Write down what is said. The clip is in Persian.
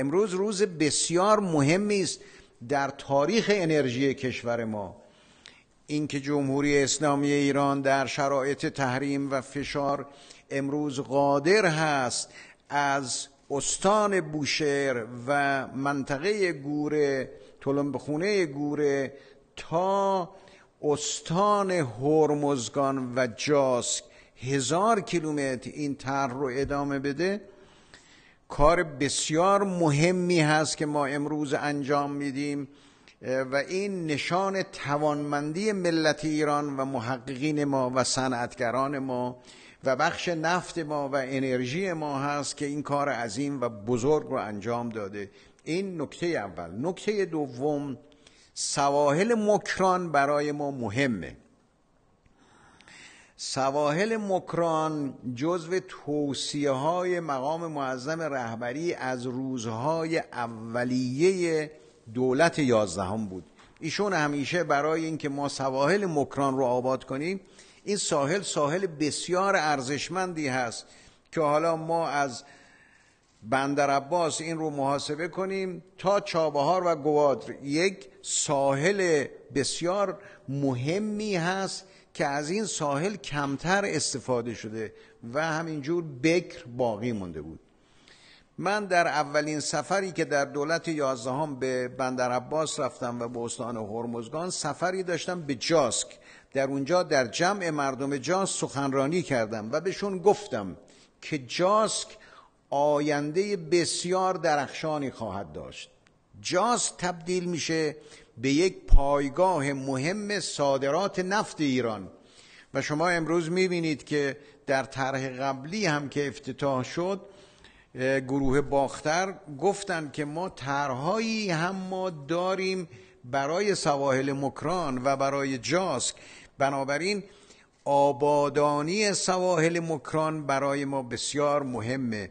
امروز روز بسیار مهمی است در تاریخ انرژی کشور ما اینکه جمهوری اسلامی ایران در شرایط تحریم و فشار امروز قادر هست از استان بوشهر و منطقه گوره خونه گوره تا استان هرمزگان و جاسک هزار کیلومتر این طرح رو ادامه بده کار بسیار مهمی هست که ما امروز انجام میدیم و این نشان توانمندی ملت ایران و محققین ما و صنعتگران ما و بخش نفت ما و انرژی ما هست که این کار عظیم و بزرگ رو انجام داده این نکته اول نکته دوم سواحل مکران برای ما مهمه سواحل مکران جزو توصیه های مقام معظم رهبری از روزهای اولیه دولت یازدهم بود ایشون همیشه برای اینکه ما سواحل مکران رو آباد کنیم این ساحل ساحل بسیار ارزشمندی هست که حالا ما از بندر عباس این رو محاسبه کنیم تا چابهار و گوادر یک ساحل بسیار مهمی هست که از این ساحل کمتر استفاده شده و همینجور بکر باقی مونده بود من در اولین سفری که در دولت یازدهم به بندر عباس رفتم و به استان هرمزگان سفری داشتم به جاسک در اونجا در جمع مردم جاسک سخنرانی کردم و بهشون گفتم که جاسک آینده بسیار درخشانی خواهد داشت جاسک تبدیل میشه به یک پایگاه مهم صادرات نفت ایران و شما امروز میبینید که در طرح قبلی هم که افتتاح شد گروه باختر گفتند که ما طرحهایی هم ما داریم برای سواحل مکران و برای جاسک بنابراین آبادانی سواحل مکران برای ما بسیار مهمه